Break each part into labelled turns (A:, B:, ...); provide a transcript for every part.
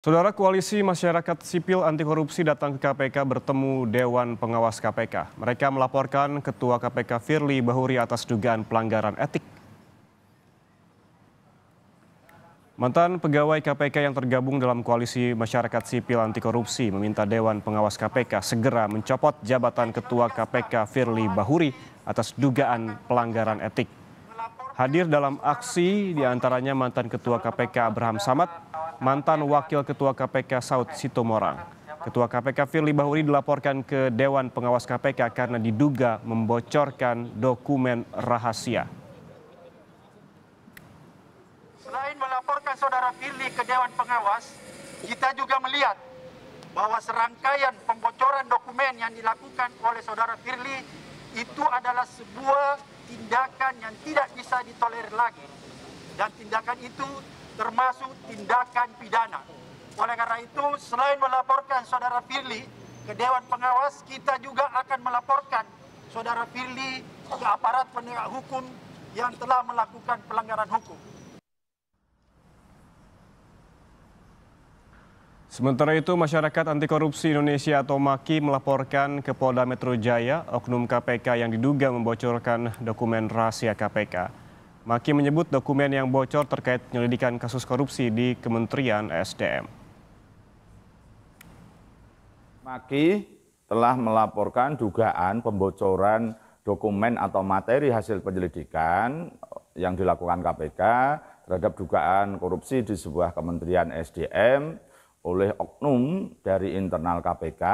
A: Saudara Koalisi Masyarakat Sipil Anti Korupsi datang ke KPK bertemu Dewan Pengawas KPK. Mereka melaporkan Ketua KPK Firly Bahuri atas dugaan pelanggaran etik. Mantan pegawai KPK yang tergabung dalam Koalisi Masyarakat Sipil Anti Korupsi meminta Dewan Pengawas KPK segera mencopot jabatan Ketua KPK Firly Bahuri atas dugaan pelanggaran etik. Hadir dalam aksi diantaranya mantan Ketua KPK Abraham Samad, mantan Wakil Ketua KPK Saud Sitomorang. Ketua KPK Firly Bahuri dilaporkan ke Dewan Pengawas KPK karena diduga membocorkan dokumen rahasia.
B: Selain melaporkan saudara Firly ke Dewan Pengawas, kita juga melihat bahwa serangkaian pembocoran dokumen yang dilakukan oleh saudara Firly itu adalah sebuah tindakan yang tidak bisa ditolerir lagi. Dan tindakan itu termasuk tindakan pidana. Oleh karena itu, selain melaporkan saudara Firly ke Dewan Pengawas, kita juga akan melaporkan saudara Firly ke aparat penegak hukum yang telah melakukan pelanggaran hukum.
A: Sementara itu, masyarakat anti korupsi Indonesia atau MAKI melaporkan ke Polda Metro Jaya oknum KPK yang diduga membocorkan dokumen rahasia KPK. Maki menyebut dokumen yang bocor terkait penyelidikan kasus korupsi di Kementerian SDM.
C: Maki telah melaporkan dugaan pembocoran dokumen atau materi hasil penyelidikan yang dilakukan KPK terhadap dugaan korupsi di sebuah Kementerian SDM oleh oknum dari internal KPK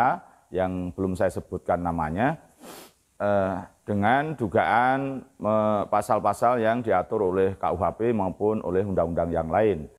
C: yang belum saya sebutkan namanya eh, dengan dugaan pasal-pasal yang diatur oleh KUHP maupun oleh undang-undang yang lain